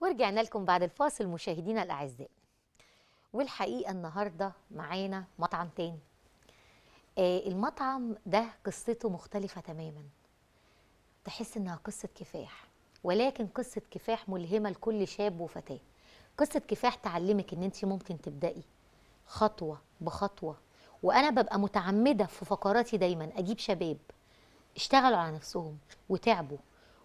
ورجعنا لكم بعد الفاصل مشاهدينا الأعزاء والحقيقة النهاردة معانا مطعم تاني آه المطعم ده قصته مختلفة تماما تحس إنها قصة كفاح ولكن قصة كفاح ملهمة لكل شاب وفتاة قصة كفاح تعلمك إن أنت ممكن تبدأي خطوة بخطوة وأنا ببقى متعمدة في فقراتي دايما أجيب شباب اشتغلوا على نفسهم وتعبوا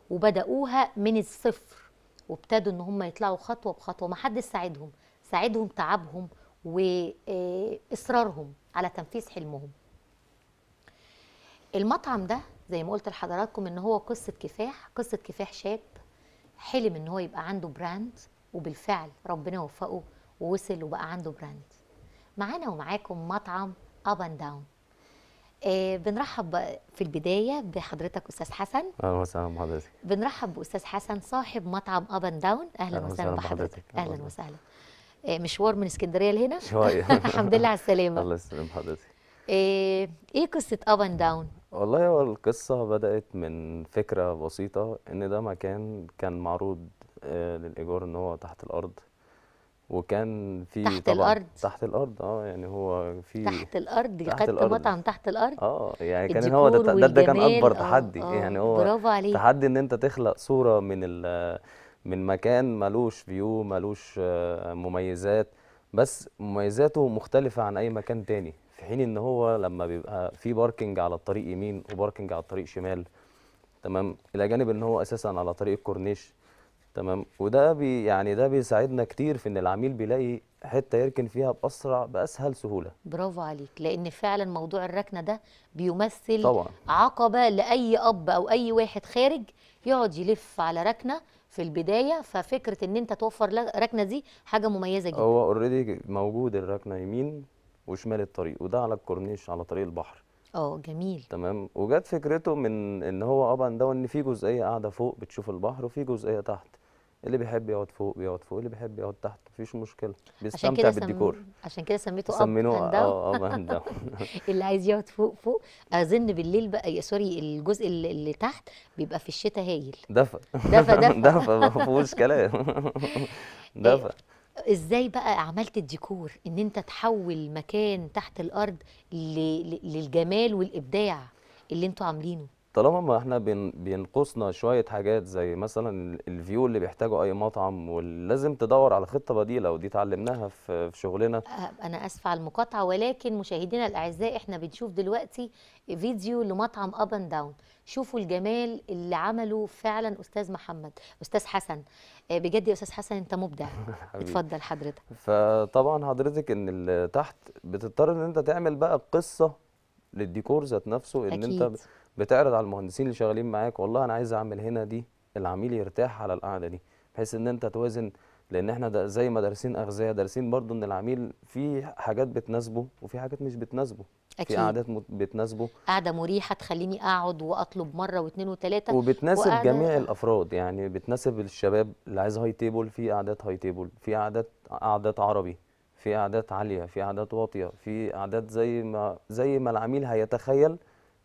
وبدأوها من الصفر وابتدوا ان هم يطلعوا خطوه بخطوه ما حدش ساعدهم ساعدهم تعبهم واصرارهم آه، على تنفيذ حلمهم المطعم ده زي ما قلت لحضراتكم ان هو قصه كفاح قصه كفاح شاب حلم ان هو يبقى عنده براند وبالفعل ربنا وفقه ووصل وبقى عنده براند معانا ومعاكم مطعم اب اند داون آه، بنرحب في البداية بحضرتك أستاذ حسن أهلا وسهلا بحضرتك بنرحب بأستاذ حسن صاحب مطعم أب أند داون أهلا وسهلا بحضرتك أهلا وسهلا آه، مشوار من اسكندرية لهنا شوية الحمد لله على السلامة الله يسلم حضرتك آه، إيه قصة أب أند داون؟ والله هو القصة بدأت من فكرة بسيطة إن ده مكان كان معروض للإيجار إن هو تحت الأرض وكان في تحت طبعًا الارض تحت الارض اه يعني هو في تحت الارض تحت الارض مطعم تحت الارض اه يعني كان هو ده ده, ده كان اكبر آه، تحدي آه يعني هو برافو عليك تحدي ان انت تخلق صوره من من مكان ملوش فيو ملوش آه، مميزات بس مميزاته مختلفه عن اي مكان تاني في حين ان هو لما بيبقى في باركنج على الطريق يمين وباركنج على الطريق شمال تمام الى جانب ان هو اساسا على طريق الكورنيش تمام وده بي يعني ده بيساعدنا كتير في ان العميل بيلاقي حته يركن فيها باسرع باسهل سهوله برافو عليك لان فعلا موضوع الركنه ده بيمثل طبعا. عقبه لاي اب او اي واحد خارج يقعد يلف على ركنه في البدايه ففكره ان انت توفر ركنه دي حاجه مميزه جدا هو اوريدي موجود الركنه يمين وشمال الطريق وده على الكورنيش على طريق البحر اه جميل تمام وجت فكرته من ان هو طبعا ده ان في جزئيه قاعده فوق بتشوف البحر وفي جزئيه تحت اللي بيحب يقعد فوق بيقعد فوق اللي بيحب يقعد تحت مفيش مشكله بيستمتع بالديكور عشان كده سميته سمينوه اه اه هاند اللي عايز يقعد فوق فوق اظن بالليل بقى سوري الجزء اللي, اللي تحت بيبقى في الشتاء هايل دفى دفى دفى ما فيهوش كلام دفى إيه، ازاي بقى عملت الديكور ان انت تحول مكان تحت الارض للجمال والابداع اللي انتوا عاملينه طالما ما احنا بينقصنا شويه حاجات زي مثلا الفيو اللي بيحتاجه اي مطعم ولازم تدور على خطه بديله ودي اتعلمناها في شغلنا أه، انا اسفه على المقاطعه ولكن مشاهدينا الاعزاء احنا بنشوف دلوقتي فيديو لمطعم اب اند داون شوفوا الجمال اللي عمله فعلا استاذ محمد استاذ حسن أه، بجد يا استاذ حسن انت مبدع اتفضل حضرتك فطبعا حضرتك ان اللي تحت بتضطر ان انت تعمل بقى قصه للديكور ذات نفسه ان أكيد. انت بتعرض على المهندسين اللي شغالين معاك والله انا عايز اعمل هنا دي العميل يرتاح على القعده دي بحيث ان انت توازن لان احنا زي ما دارسين اغذيه دارسين برضو ان العميل في حاجات بتناسبه وفي حاجات مش بتناسبه أكيد. في قعدات بتناسبه قعده مريحه تخليني اقعد واطلب مره واثنين وثلاثه وبتناسب وقعدة... جميع الافراد يعني بتناسب الشباب اللي عايز هاي تيبل في قعدات هاي تيبل في قعدات قعدات عربي في قعدات عاليه في قعدات واطيه في قعدات زي ما زي ما العميل هيتخيل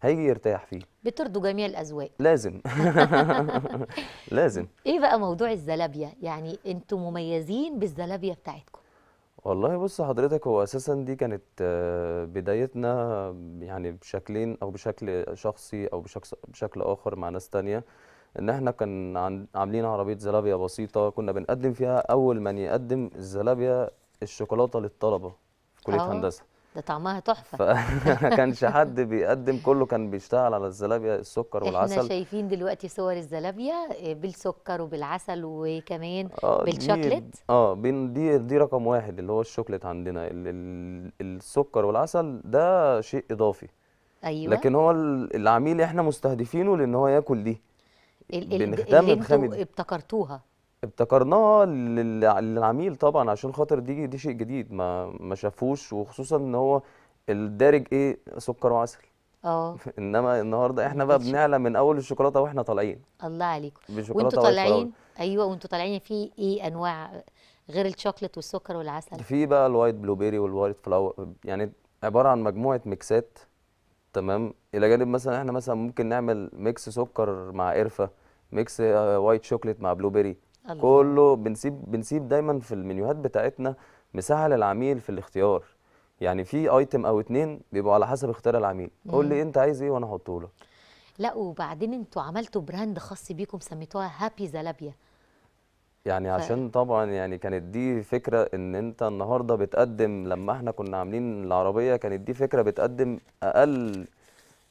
هيجي يرتاح فيه بترضوا جميع الاذواق لازم لازم ايه بقى موضوع الزلابيا يعني انتم مميزين بالزلابيا بتاعتكم والله بص حضرتك هو اساسا دي كانت آه، بدايتنا يعني بشكلين او بشكل شخصي او بشكل بشكل اخر مع ناس تانية ان احنا كان عاملين عربيه زلابيا بسيطه كنا بنقدم فيها اول من يقدم الزلابيا الشوكولاته للطلبه في كليه آه. هندسه ده طعمها تحفه فما كانش حد بيقدم كله كان بيشتغل على الزلابيا السكر والعسل احنا شايفين دلوقتي صور الزلابيا آه، بالسكر وبالعسل وكمان آه بالشوكليت اه بين دي دي رقم واحد اللي هو الشوكليت عندنا ال السكر والعسل ده شيء اضافي ايوه لكن هو العميل احنا مستهدفينه لان هو ياكل دي بنخدم الخامه اللي ابتكرتوها ابتكرناها للعميل طبعا عشان خاطر دي دي شيء جديد ما ما شافوش وخصوصا ان هو الدارج ايه سكر وعسل اه انما النهارده احنا بقى بنعلى من اول الشوكولاته واحنا طالعين الله عليكم وانتوا طالعين ايوه وانتوا طالعين في ايه انواع غير الشوكليت والسكر والعسل في بقى الوايت بلو بيري والوايت فلاور يعني عباره عن مجموعه ميكسات تمام الى جانب مثلا احنا مثلا ممكن نعمل ميكس سكر مع قرفه ميكس آه، وايت شوكليت مع بلو بيري الله. كله بنسيب بنسيب دايما في المنيوهات بتاعتنا مساحه للعميل في الاختيار يعني في ايتم او اتنين بيبقوا على حسب اختيار العميل قول لي انت عايز ايه وانا احطه لك لا وبعدين انتوا عملتوا براند خاص بيكم سميتوها هابي زلابيا يعني ف... عشان طبعا يعني كانت دي فكره ان انت النهارده بتقدم لما احنا كنا عاملين العربيه كانت دي فكره بتقدم اقل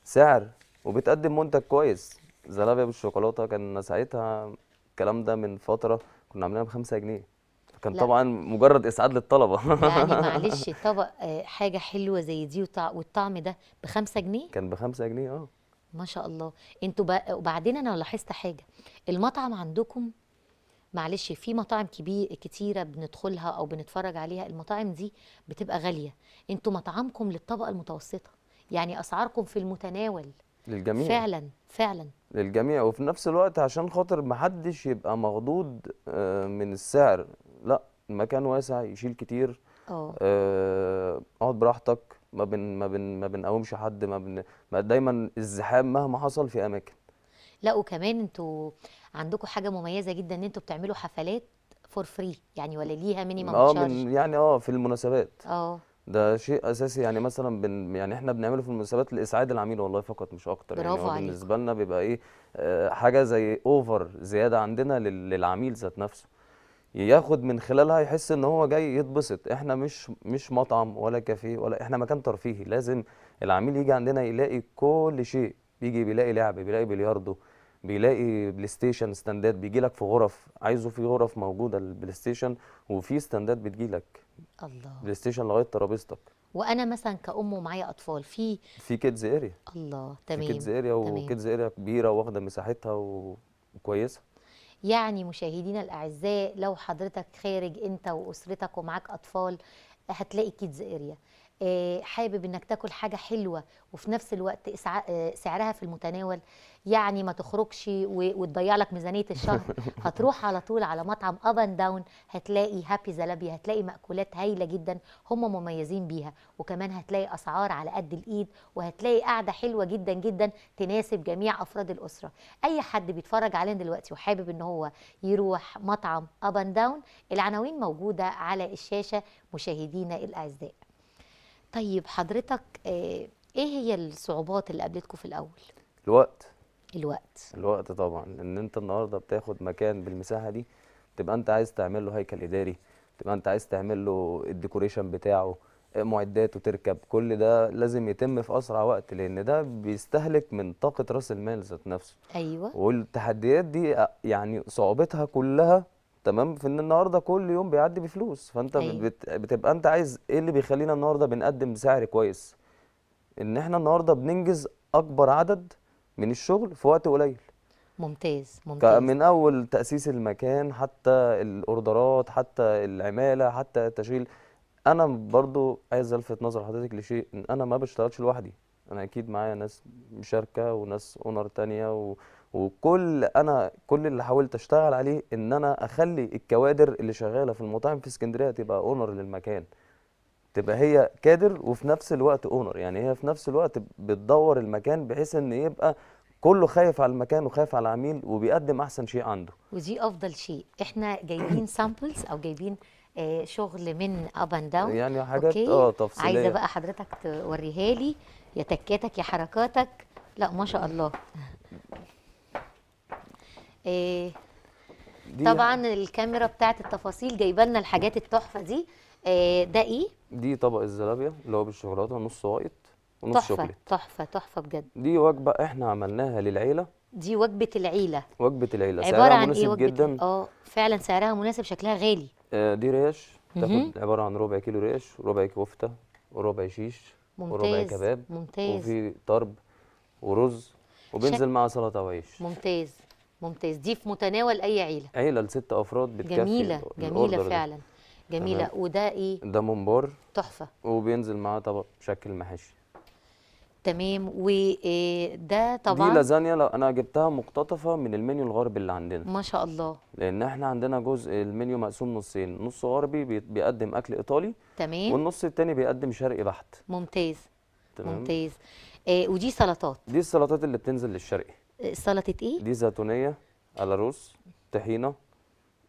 سعر وبتقدم منتج كويس زلابيا بالشوكولاته كان ساعتها الكلام ده من فتره كنا عاملينها ب 5 جنيه كان لا. طبعا مجرد اسعاد للطلبه يعني معلش طبق آه، حاجه حلوه زي دي والطعم ده ب 5 جنيه كان ب 5 جنيه اه ما شاء الله انتوا وبعدين انا لاحظت حاجه المطعم عندكم معلش في مطاعم كبير كتيره بندخلها او بنتفرج عليها المطاعم دي بتبقى غاليه انتوا مطعمكم للطبقه المتوسطه يعني اسعاركم في المتناول للجميع فعلا فعلا للجميع وفي نفس الوقت عشان خاطر ما حدش يبقى مغضوض آه، من السعر لا المكان واسع يشيل كتير اه اقعد براحتك ما بن ما بن ما بنقومش حد ما بن ما دايما الزحام مهما حصل في اماكن لا وكمان انتوا عندكم حاجه مميزه جدا ان انتوا بتعملوا حفلات فور فري يعني ولا ليها مينيمم تشارج اه من يعني اه في المناسبات اه ده شيء اساسي يعني مثلا بن يعني احنا بنعمله في المناسبات لاسعاد العميل والله فقط مش اكتر يعني برافو يعني بالنسبه لنا بيبقى ايه آه، حاجه زي اوفر زياده عندنا للعميل ذات نفسه ياخد من خلالها يحس ان هو جاي يتبسط احنا مش مش مطعم ولا كافيه ولا احنا مكان ترفيهي لازم العميل يجي عندنا يلاقي كل شيء بيجي بيلاقي لعب بيلاقي بلياردو بيلاقي بلاي ستيشن ستاندات بيجي لك في غرف عايزه في غرف موجوده البلاي ستيشن وفي ستاندات بتجي لك الله بلاي ستيشن لغايه ترابيزتك وانا مثلا كام ومعايا اطفال في في كيدز اريا الله تمام في كيدز اريا وكيدز اريا كبيره واخده مساحتها وكويسه يعني مشاهدينا الاعزاء لو حضرتك خارج انت واسرتك ومعاك اطفال هتلاقي كيدز اريا آه، حابب انك تاكل حاجه حلوه وفي نفس الوقت آه، سعرها في المتناول يعني ما تخرجش وتضيع لك ميزانيه الشهر هتروح على طول على مطعم اب اند داون هتلاقي هابي زلابي هتلاقي مأكولات هايله جدا هم مميزين بيها وكمان هتلاقي اسعار على قد الايد وهتلاقي قعده حلوه جدا جدا تناسب جميع افراد الاسره اي حد بيتفرج علينا دلوقتي وحابب ان هو يروح مطعم اب اند داون العناوين موجوده على الشاشه مشاهدينا الاعزاء طيب حضرتك آه، ايه هي الصعوبات اللي قابلتكم في الاول الوقت الوقت الوقت طبعا ان انت النهارده بتاخد مكان بالمساحه دي تبقى انت عايز تعمل له هيكل اداري تبقى انت عايز تعمل له الديكوريشن بتاعه آه، معداته تركب كل ده لازم يتم في اسرع وقت لان ده بيستهلك من طاقه راس المال ذات نفسه ايوه والتحديات دي آه، يعني صعوبتها كلها تمام في ان النهارده كل يوم بيعدي بفلوس فانت أيوه. بت... بتبقى انت عايز ايه اللي بيخلينا النهارده بنقدم سعر كويس ان احنا النهارده بننجز اكبر عدد من الشغل في وقت قليل ممتاز ممتاز من اول تاسيس المكان حتى الاوردرات حتى العماله حتى تشغيل انا برضو عايز الفت نظر حضرتك لشيء ان انا ما بشتغلش لوحدي انا اكيد معايا ناس مشاركه وناس اونر تانية و... وكل انا كل اللي حاولت اشتغل عليه ان انا اخلي الكوادر اللي شغاله في المطاعم في اسكندريه تبقى اونر للمكان تبقى هي كادر وفي نفس الوقت اونر يعني هي في نفس الوقت بتدور المكان بحيث ان يبقى كله خايف على المكان وخايف على العميل وبيقدم احسن شيء عنده ودي افضل شيء احنا جايبين سامبلز او جايبين آه، شغل من اب اند داون يعني حاجات اه تفصيليه عايزه بقى حضرتك توريها لي يا تكاتك يا حركاتك لا ما شاء الله إيه طبعا الكاميرا بتاعت التفاصيل جايبه لنا الحاجات التحفه دي إيه ده ايه؟ دي طبق الزلابيا اللي هو بالشوكولاته نص وايت ونص تحفة شوكليت تحفه تحفه بجد دي وجبه احنا عملناها للعيله دي وجبه العيله وجبه العيله عبارة سعرها عن إيه مناسب إيه وجبة جدا اه فعلا سعرها مناسب شكلها غالي آه دي ريش تاخد عباره عن ربع كيلو ريش وربع كفته وربع شيش ممتاز وربع كباب ممتاز وفي طرب ورز وبينزل شك... معاه سلطه وعيش ممتاز ممتاز دي في متناول اي عيله عيله لست افراد بتكفي جميله جميله فعلا جميله تمام. وده ايه ده ممبار تحفه وبينزل معاه طبق شكل محشي تمام وده آه، طبعا دي لازانيا لو انا جبتها مقتطفه من المنيو الغربي اللي عندنا ما شاء الله لان احنا عندنا جزء المنيو مقسوم نصين نص غربي بيقدم اكل ايطالي تمام والنص التاني بيقدم شرقي بحت ممتاز تمام. ممتاز إيه ودي سلطات دي السلطات اللي بتنزل للشرقي سلطه ايه دي زيتونيه على رز طحينه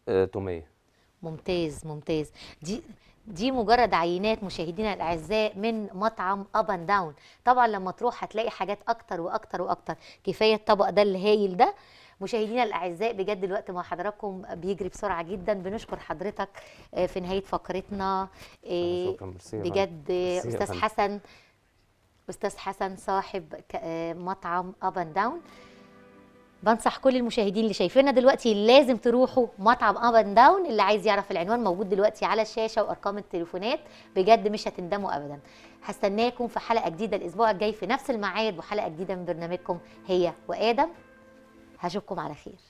آه، توميه ممتاز ممتاز دي دي مجرد عينات مشاهدينا الاعزاء من مطعم اب اند داون طبعا لما تروح هتلاقي حاجات اكتر واكتر واكتر كفايه الطبق ده الهايل ده مشاهدينا الاعزاء بجد الوقت مع حضراتكم بيجري بسرعه جدا بنشكر حضرتك آه، في نهايه فقرتنا آه، بجد استاذ حسن استاذ حسن صاحب مطعم اب اند داون بنصح كل المشاهدين اللي شايفينا دلوقتي لازم تروحوا مطعم اب اند داون اللي عايز يعرف العنوان موجود دلوقتي على الشاشه وارقام التليفونات بجد مش هتندموا ابدا هستناكم في حلقه جديده الاسبوع الجاي في نفس الميعاد وحلقه جديده من برنامجكم هي وادم هشوفكم على خير